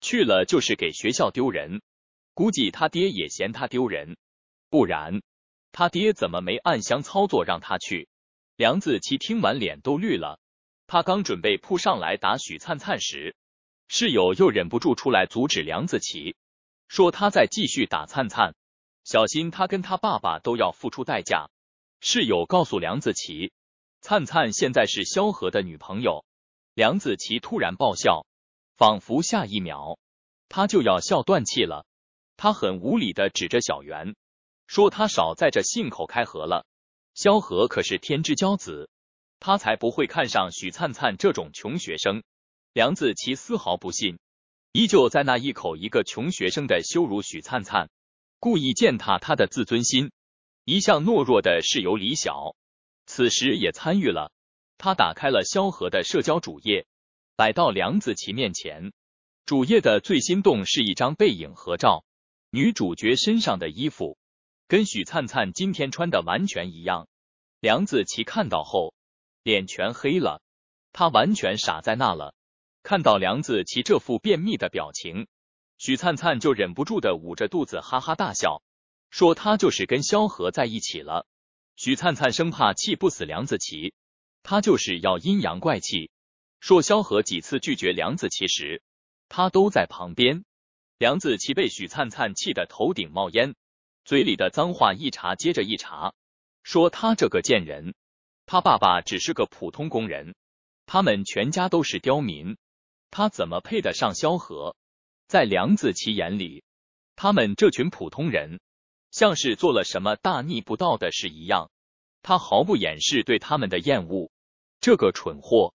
去了就是给学校丢人，估计他爹也嫌他丢人，不然他爹怎么没暗箱操作让他去？”梁子琪听完脸都绿了，他刚准备扑上来打许灿灿时，室友又忍不住出来阻止梁子琪，说：“他再继续打灿灿，小心他跟他爸爸都要付出代价。”室友告诉梁子琪，灿灿现在是萧何的女朋友。梁子琪突然爆笑，仿佛下一秒他就要笑断气了。他很无理的指着小袁，说他少在这信口开河了。萧何可是天之骄子，他才不会看上许灿灿这种穷学生。梁子琪丝毫不信，依旧在那一口一个穷学生的羞辱许灿灿，故意践踏他的自尊心。一向懦弱的室友李晓，此时也参与了。他打开了萧何的社交主页，摆到梁子琪面前。主页的最新动是一张背影合照，女主角身上的衣服跟许灿灿今天穿的完全一样。梁子琪看到后，脸全黑了，他完全傻在那了。看到梁子琪这副便秘的表情，许灿灿就忍不住的捂着肚子哈哈大笑。说他就是跟萧何在一起了。许灿灿生怕气不死梁子琪，他就是要阴阳怪气。说萧何几次拒绝梁子琪时，他都在旁边。梁子琪被许灿灿气得头顶冒烟，嘴里的脏话一茬接着一茬。说他这个贱人，他爸爸只是个普通工人，他们全家都是刁民，他怎么配得上萧何？在梁子琪眼里，他们这群普通人。像是做了什么大逆不道的事一样，他毫不掩饰对他们的厌恶。这个蠢货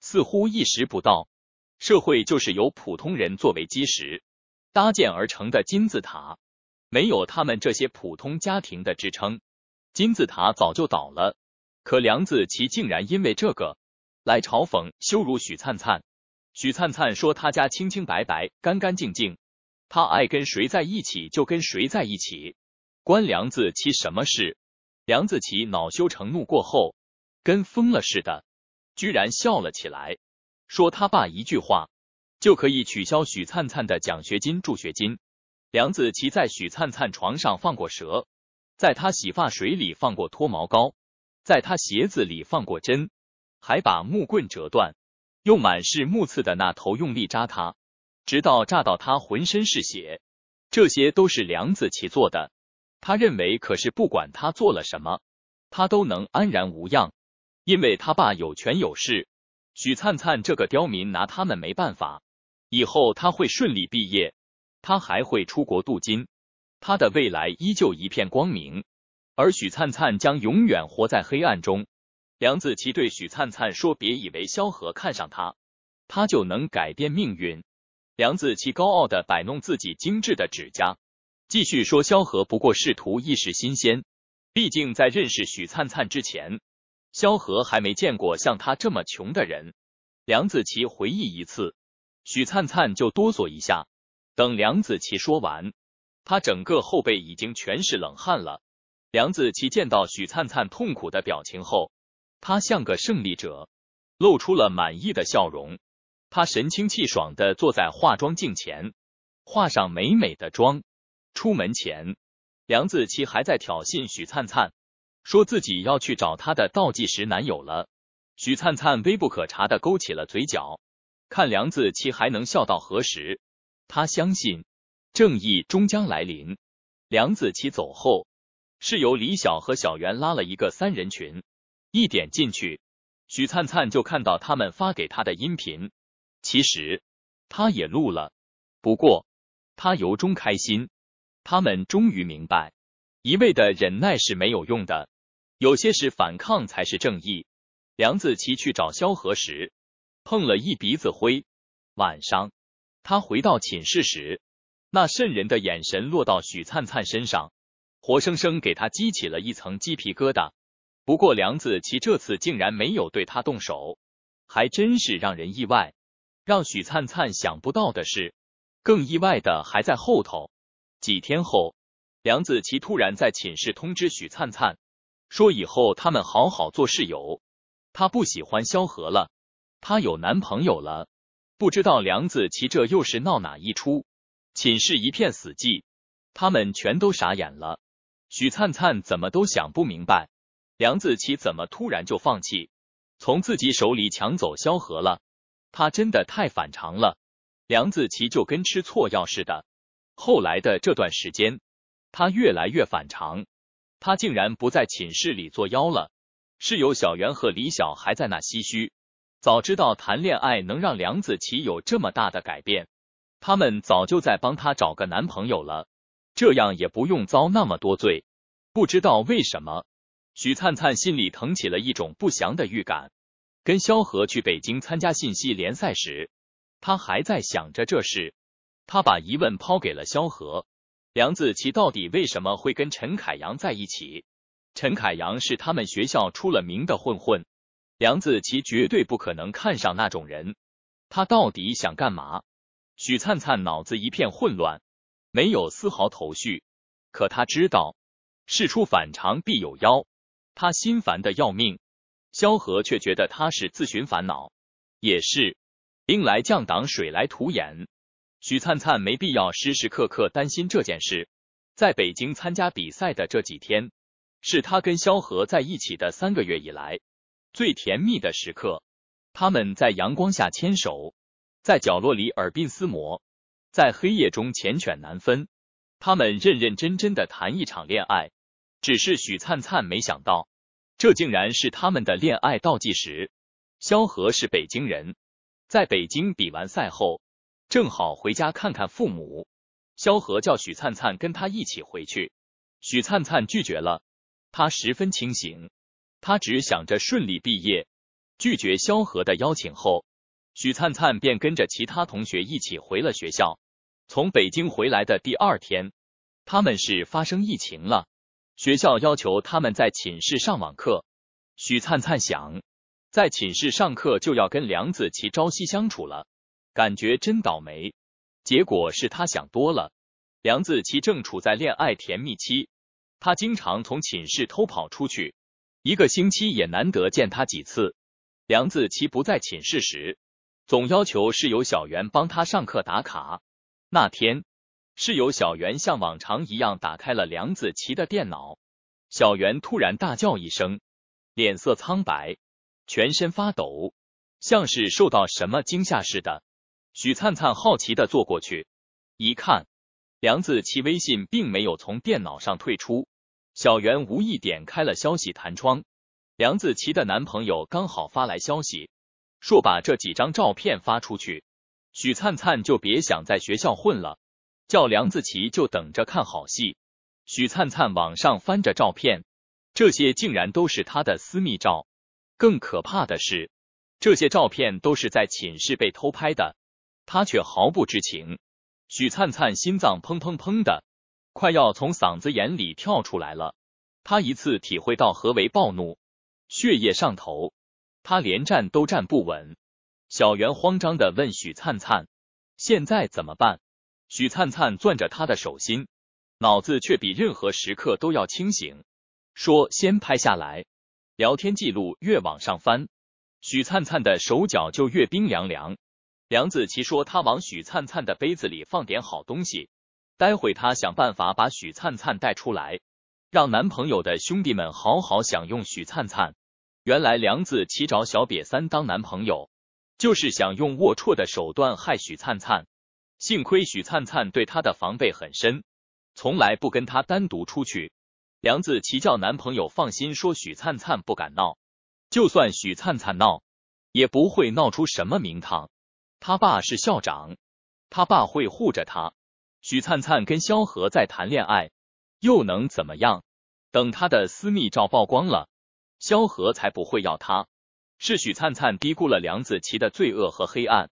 似乎意识不到，社会就是由普通人作为基石搭建而成的金字塔，没有他们这些普通家庭的支撑，金字塔早就倒了。可梁子琪竟然因为这个来嘲讽、羞辱许灿灿。许灿灿说他家清清白白、干干净净，他爱跟谁在一起就跟谁在一起。关梁子琪什么事？梁子琪恼羞成怒过后，跟疯了似的，居然笑了起来，说他爸一句话就可以取消许灿灿的奖学金、助学金。梁子琪在许灿灿床上放过蛇，在他洗发水里放过脱毛膏，在他鞋子里放过针，还把木棍折断，用满是木刺的那头用力扎他，直到扎到他浑身是血。这些都是梁子琪做的。他认为，可是不管他做了什么，他都能安然无恙，因为他爸有权有势，许灿灿这个刁民拿他们没办法。以后他会顺利毕业，他还会出国镀金，他的未来依旧一片光明，而许灿灿将永远活在黑暗中。梁子琪对许灿灿说：“别以为萧何看上他，他就能改变命运。”梁子琪高傲的摆弄自己精致的指甲。继续说，萧何不过试图一时新鲜。毕竟在认识许灿灿之前，萧何还没见过像他这么穷的人。梁子琪回忆一次，许灿灿就哆嗦一下。等梁子琪说完，他整个后背已经全是冷汗了。梁子琪见到许灿灿痛苦的表情后，他像个胜利者，露出了满意的笑容。他神清气爽的坐在化妆镜前，化上美美的妆。出门前，梁子琪还在挑衅许灿灿，说自己要去找他的倒计时男友了。许灿灿微不可察的勾起了嘴角，看梁子琪还能笑到何时？他相信正义终将来临。梁子琪走后，是由李晓和小袁拉了一个三人群，一点进去，许灿灿就看到他们发给他的音频。其实他也录了，不过他由衷开心。他们终于明白，一味的忍耐是没有用的，有些事反抗才是正义。梁子琪去找萧何时，碰了一鼻子灰。晚上，他回到寝室时，那渗人的眼神落到许灿灿身上，活生生给他激起了一层鸡皮疙瘩。不过，梁子琪这次竟然没有对他动手，还真是让人意外。让许灿灿想不到的是，更意外的还在后头。几天后，梁子琪突然在寝室通知许灿灿，说以后他们好好做室友。她不喜欢萧何了，她有男朋友了。不知道梁子琪这又是闹哪一出？寝室一片死寂，他们全都傻眼了。许灿灿怎么都想不明白，梁子琪怎么突然就放弃，从自己手里抢走萧何了？他真的太反常了。梁子琪就跟吃错药似的。后来的这段时间，他越来越反常。他竟然不在寝室里作妖了。室友小袁和李晓还在那唏嘘：早知道谈恋爱能让梁子琪有这么大的改变，他们早就在帮他找个男朋友了，这样也不用遭那么多罪。不知道为什么，许灿灿心里腾起了一种不祥的预感。跟萧何去北京参加信息联赛时，他还在想着这事。他把疑问抛给了萧何：梁子琪到底为什么会跟陈凯阳在一起？陈凯阳是他们学校出了名的混混，梁子琪绝对不可能看上那种人。他到底想干嘛？许灿灿脑子一片混乱，没有丝毫头绪。可他知道，事出反常必有妖。他心烦的要命。萧何却觉得他是自寻烦恼。也是，兵来将挡，水来土掩。许灿灿没必要时时刻刻担心这件事。在北京参加比赛的这几天，是他跟萧何在一起的三个月以来最甜蜜的时刻。他们在阳光下牵手，在角落里耳鬓厮磨，在黑夜中缱绻难分。他们认认真真的谈一场恋爱，只是许灿灿没想到，这竟然是他们的恋爱倒计时。萧何是北京人，在北京比完赛后。正好回家看看父母，萧何叫许灿灿跟他一起回去，许灿灿拒绝了。他十分清醒，他只想着顺利毕业。拒绝萧何的邀请后，许灿灿便跟着其他同学一起回了学校。从北京回来的第二天，他们是发生疫情了，学校要求他们在寝室上网课。许灿灿想，在寝室上课就要跟梁子琪朝夕相处了。感觉真倒霉，结果是他想多了。梁子琪正处在恋爱甜蜜期，他经常从寝室偷跑出去，一个星期也难得见他几次。梁子琪不在寝室时，总要求室友小袁帮他上课打卡。那天，室友小袁像往常一样打开了梁子琪的电脑，小袁突然大叫一声，脸色苍白，全身发抖，像是受到什么惊吓似的。许灿灿好奇的坐过去，一看，梁子琪微信并没有从电脑上退出。小袁无意点开了消息弹窗，梁子琪的男朋友刚好发来消息，说把这几张照片发出去，许灿灿就别想在学校混了，叫梁子琪就等着看好戏。许灿灿网上翻着照片，这些竟然都是他的私密照，更可怕的是，这些照片都是在寝室被偷拍的。他却毫不知情，许灿灿心脏砰砰砰的，快要从嗓子眼里跳出来了。他一次体会到何为暴怒，血液上头，他连站都站不稳。小袁慌张的问许灿灿：“现在怎么办？”许灿灿攥着他的手心，脑子却比任何时刻都要清醒，说：“先拍下来。”聊天记录越往上翻，许灿灿的手脚就越冰凉凉。梁子琪说：“她往许灿灿的杯子里放点好东西，待会她想办法把许灿灿带出来，让男朋友的兄弟们好好享用许灿灿。”原来梁子琪找小瘪三当男朋友，就是想用龌龊的手段害许灿灿。幸亏许灿灿对他的防备很深，从来不跟他单独出去。梁子琪叫男朋友放心，说许灿灿不敢闹，就算许灿灿闹，也不会闹出什么名堂。他爸是校长，他爸会护着他。许灿灿跟萧何在谈恋爱，又能怎么样？等他的私密照曝光了，萧何才不会要他。是许灿灿低估了梁子琪的罪恶和黑暗，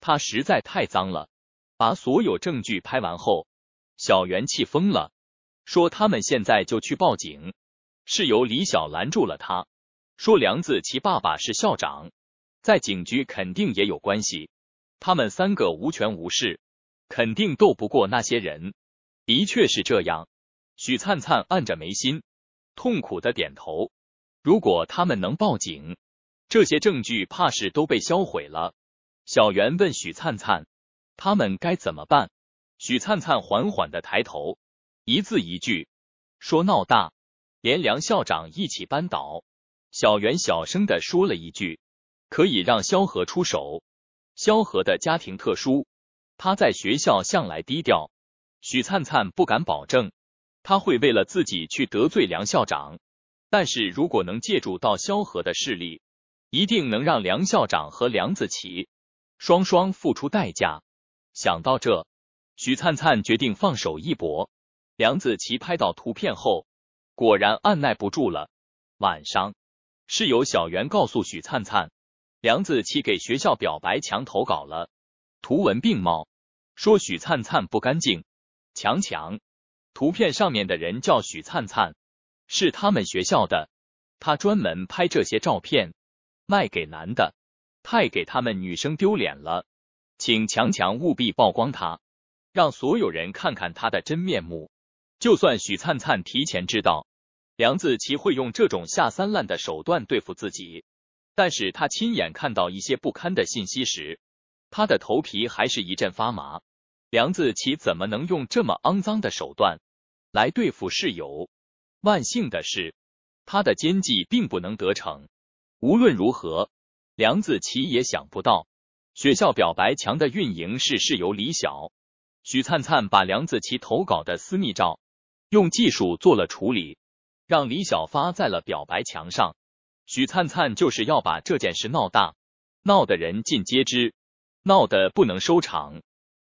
他实在太脏了。把所有证据拍完后，小袁气疯了，说他们现在就去报警。是由李小拦住了他，说梁子琪爸爸是校长，在警局肯定也有关系。他们三个无权无势，肯定斗不过那些人。的确是这样。许灿灿按着眉心，痛苦的点头。如果他们能报警，这些证据怕是都被销毁了。小袁问许灿灿：“他们该怎么办？”许灿灿缓缓的抬头，一字一句说：“闹大，连梁校长一起扳倒。”小袁小声的说了一句：“可以让萧何出手。”萧何的家庭特殊，他在学校向来低调。许灿灿不敢保证他会为了自己去得罪梁校长，但是如果能借助到萧何的势力，一定能让梁校长和梁子琪双双付出代价。想到这，许灿灿决定放手一搏。梁子琪拍到图片后，果然按耐不住了。晚上，室友小袁告诉许灿灿。梁子琪给学校表白墙投稿了，图文并茂，说许灿灿不干净。强强，图片上面的人叫许灿灿，是他们学校的，他专门拍这些照片卖给男的，太给他们女生丢脸了，请强强务必曝光他，让所有人看看他的真面目。就算许灿灿提前知道梁子琪会用这种下三滥的手段对付自己。但是他亲眼看到一些不堪的信息时，他的头皮还是一阵发麻。梁子琪怎么能用这么肮脏的手段来对付室友？万幸的是，他的奸计并不能得逞。无论如何，梁子琪也想不到，学校表白墙的运营是室友李晓。许灿灿把梁子琪投稿的私密照用技术做了处理，让李晓发在了表白墙上。许灿灿就是要把这件事闹大，闹得人尽皆知，闹得不能收场，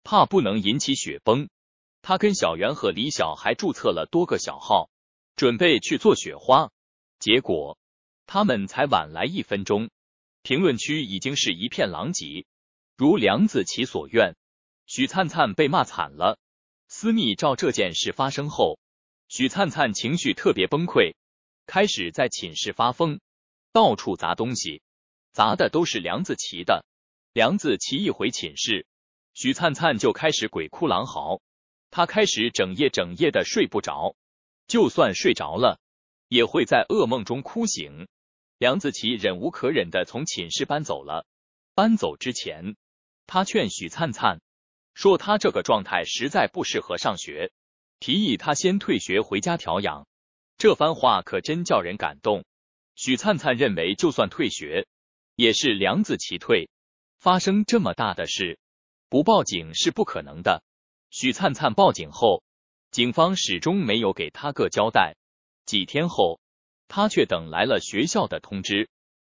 怕不能引起雪崩。他跟小袁和李晓还注册了多个小号，准备去做雪花。结果他们才晚来一分钟，评论区已经是一片狼藉。如梁子琪所愿，许灿灿被骂惨了。私密照这件事发生后，许灿灿情绪特别崩溃，开始在寝室发疯。到处砸东西，砸的都是梁子琪的。梁子琪一回寝室，许灿灿就开始鬼哭狼嚎。他开始整夜整夜的睡不着，就算睡着了，也会在噩梦中哭醒。梁子琪忍无可忍的从寝室搬走了。搬走之前，他劝许灿灿说：“他这个状态实在不适合上学，提议他先退学回家调养。”这番话可真叫人感动。许灿灿认为，就算退学，也是梁子琪退。发生这么大的事，不报警是不可能的。许灿灿报警后，警方始终没有给他个交代。几天后，他却等来了学校的通知。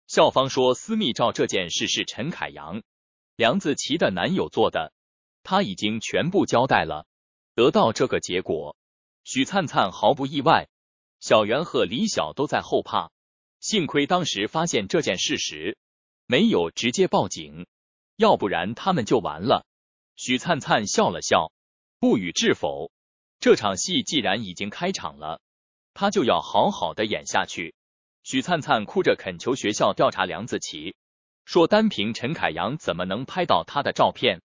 校方说，私密照这件事是陈凯阳、梁子琪的男友做的，他已经全部交代了。得到这个结果，许灿灿毫不意外。小袁和李晓都在后怕。幸亏当时发现这件事时没有直接报警，要不然他们就完了。许灿灿笑了笑，不予置否。这场戏既然已经开场了，他就要好好的演下去。许灿灿哭着恳求学校调查梁子琪，说单凭陈凯阳怎么能拍到他的照片？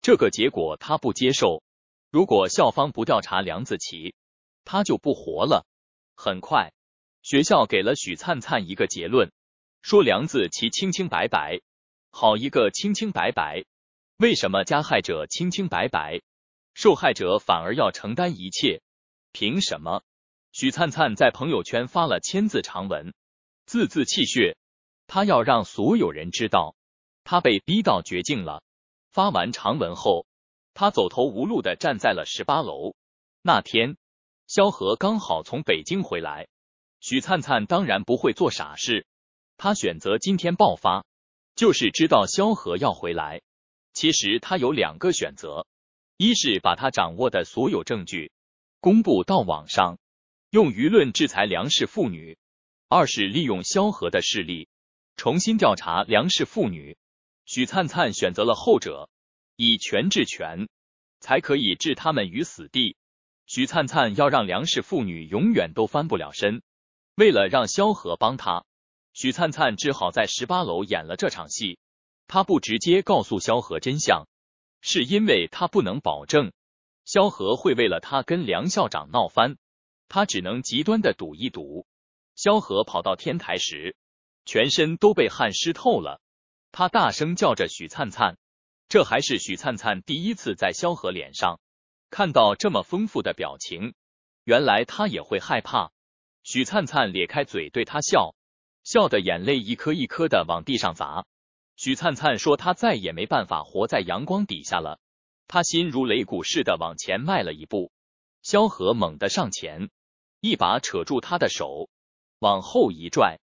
这个结果他不接受。如果校方不调查梁子琪，他就不活了。很快。学校给了许灿灿一个结论，说梁子其清清白白，好一个清清白白，为什么加害者清清白白，受害者反而要承担一切？凭什么？许灿灿在朋友圈发了千字长文，字字泣血，他要让所有人知道，他被逼到绝境了。发完长文后，他走投无路的站在了十八楼。那天，萧何刚好从北京回来。许灿灿当然不会做傻事，他选择今天爆发，就是知道萧何要回来。其实他有两个选择：一是把他掌握的所有证据公布到网上，用舆论制裁梁氏妇女；二是利用萧何的势力重新调查梁氏妇女。许灿灿选择了后者，以权治权，才可以置他们于死地。许灿灿要让梁氏妇女永远都翻不了身。为了让萧何帮他，许灿灿只好在十八楼演了这场戏。他不直接告诉萧何真相，是因为他不能保证萧何会为了他跟梁校长闹翻。他只能极端的赌一赌。萧何跑到天台时，全身都被汗湿透了。他大声叫着许灿灿，这还是许灿灿第一次在萧何脸上看到这么丰富的表情。原来他也会害怕。许灿灿咧开嘴对他笑，笑得眼泪一颗一颗的往地上砸。许灿灿说：“他再也没办法活在阳光底下了。”他心如擂鼓似的往前迈了一步。萧何猛地上前，一把扯住他的手，往后一拽，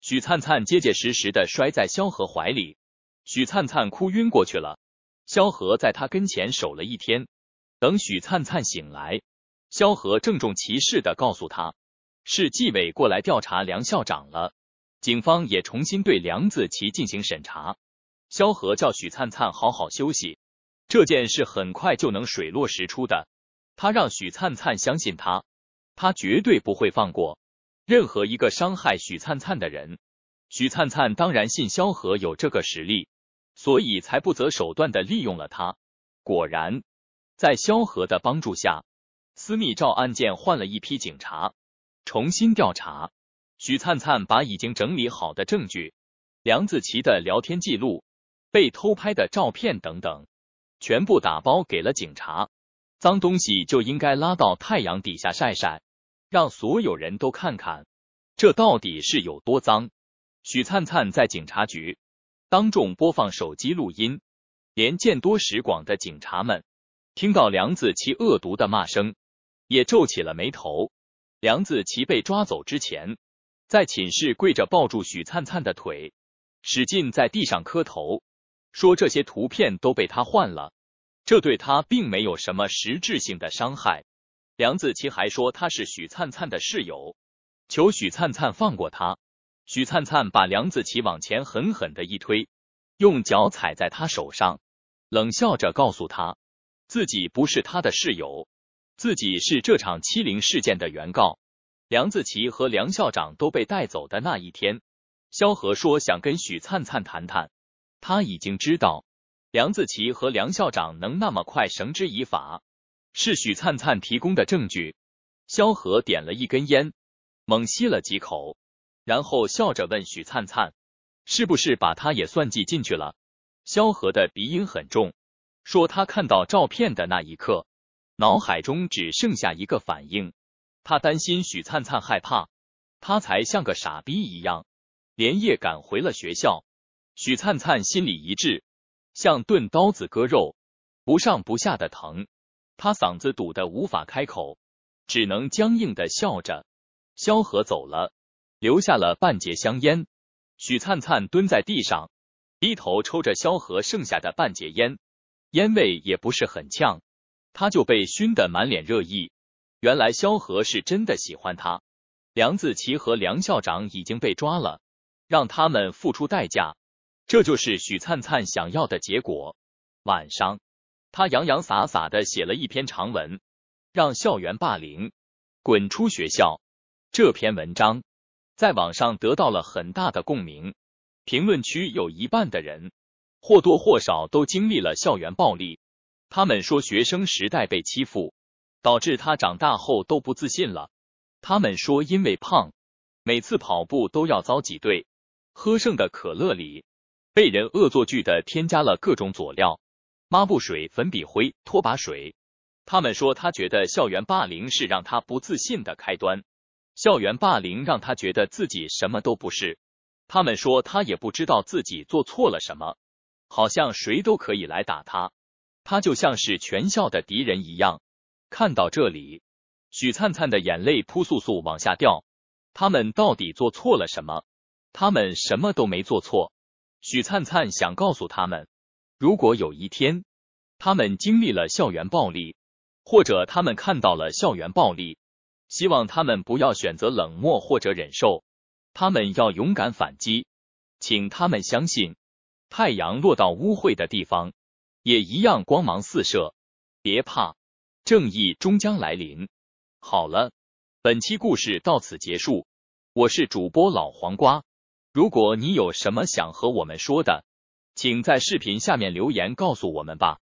许灿灿结结实实的摔在萧何怀里。许灿灿哭晕过去了。萧何在他跟前守了一天，等许灿灿醒来，萧何郑重其事的告诉他。市纪委过来调查梁校长了，警方也重新对梁子琪进行审查。萧何叫许灿灿好好休息，这件事很快就能水落石出的。他让许灿灿相信他，他绝对不会放过任何一个伤害许灿灿的人。许灿灿当然信萧何有这个实力，所以才不择手段的利用了他。果然，在萧何的帮助下，私密照案件换了一批警察。重新调查，许灿灿把已经整理好的证据、梁子琪的聊天记录、被偷拍的照片等等，全部打包给了警察。脏东西就应该拉到太阳底下晒晒，让所有人都看看这到底是有多脏。许灿灿在警察局当众播放手机录音，连见多识广的警察们听到梁子琪恶毒的骂声，也皱起了眉头。梁子琪被抓走之前，在寝室跪着抱住许灿灿的腿，使劲在地上磕头，说这些图片都被他换了，这对他并没有什么实质性的伤害。梁子琪还说他是许灿灿的室友，求许灿灿放过他。许灿灿把梁子琪往前狠狠的一推，用脚踩在他手上，冷笑着告诉他自己不是他的室友。自己是这场欺凌事件的原告，梁子琪和梁校长都被带走的那一天，萧何说想跟许灿灿谈谈。他已经知道梁子琪和梁校长能那么快绳之以法，是许灿灿提供的证据。萧何点了一根烟，猛吸了几口，然后笑着问许灿灿：“是不是把他也算计进去了？”萧何的鼻音很重，说他看到照片的那一刻。脑海中只剩下一个反应，他担心许灿灿害怕，他才像个傻逼一样连夜赶回了学校。许灿灿心里一滞，像钝刀子割肉，不上不下的疼，他嗓子堵得无法开口，只能僵硬的笑着。萧何走了，留下了半截香烟。许灿灿蹲在地上，低头抽着萧何剩下的半截烟，烟味也不是很呛。他就被熏得满脸热意。原来萧何是真的喜欢他。梁子琪和梁校长已经被抓了，让他们付出代价。这就是许灿灿想要的结果。晚上，他洋洋洒洒的写了一篇长文，让校园霸凌滚出学校。这篇文章在网上得到了很大的共鸣，评论区有一半的人或多或少都经历了校园暴力。他们说，学生时代被欺负，导致他长大后都不自信了。他们说，因为胖，每次跑步都要遭挤兑。喝剩的可乐里，被人恶作剧的添加了各种佐料，抹布水、粉笔灰、拖把水。他们说，他觉得校园霸凌是让他不自信的开端。校园霸凌让他觉得自己什么都不是。他们说，他也不知道自己做错了什么，好像谁都可以来打他。他就像是全校的敌人一样。看到这里，许灿灿的眼泪扑簌簌往下掉。他们到底做错了什么？他们什么都没做错。许灿灿想告诉他们：如果有一天他们经历了校园暴力，或者他们看到了校园暴力，希望他们不要选择冷漠或者忍受，他们要勇敢反击。请他们相信，太阳落到污秽的地方。也一样光芒四射，别怕，正义终将来临。好了，本期故事到此结束，我是主播老黄瓜。如果你有什么想和我们说的，请在视频下面留言告诉我们吧。